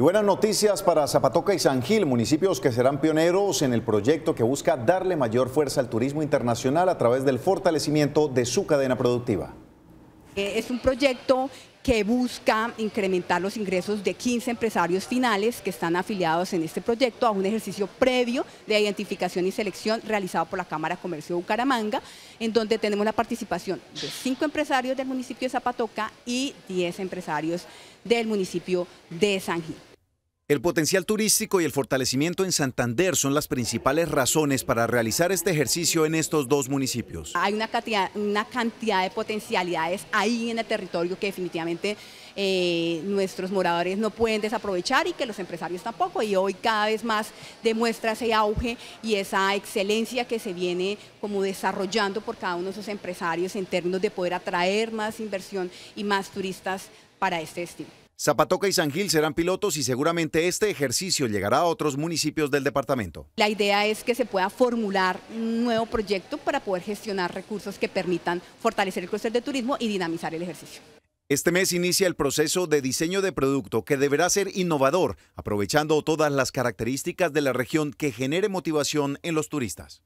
Y buenas noticias para Zapatoca y San Gil, municipios que serán pioneros en el proyecto que busca darle mayor fuerza al turismo internacional a través del fortalecimiento de su cadena productiva. Eh, es un proyecto que busca incrementar los ingresos de 15 empresarios finales que están afiliados en este proyecto a un ejercicio previo de identificación y selección realizado por la Cámara de Comercio de Bucaramanga, en donde tenemos la participación de 5 empresarios del municipio de Zapatoca y 10 empresarios del municipio de San Gil. El potencial turístico y el fortalecimiento en Santander son las principales razones para realizar este ejercicio en estos dos municipios. Hay una cantidad, de potencialidades ahí en el territorio que definitivamente eh, nuestros moradores no pueden desaprovechar y que los empresarios tampoco. Y hoy cada vez más demuestra ese auge y esa excelencia que se viene como desarrollando por cada uno de esos empresarios en términos de poder atraer más inversión y más turistas para este destino. Zapatoca y San Gil serán pilotos y seguramente este ejercicio llegará a otros municipios del departamento. La idea es que se pueda formular un nuevo proyecto para poder gestionar recursos que permitan fortalecer el cluster de turismo y dinamizar el ejercicio. Este mes inicia el proceso de diseño de producto que deberá ser innovador, aprovechando todas las características de la región que genere motivación en los turistas.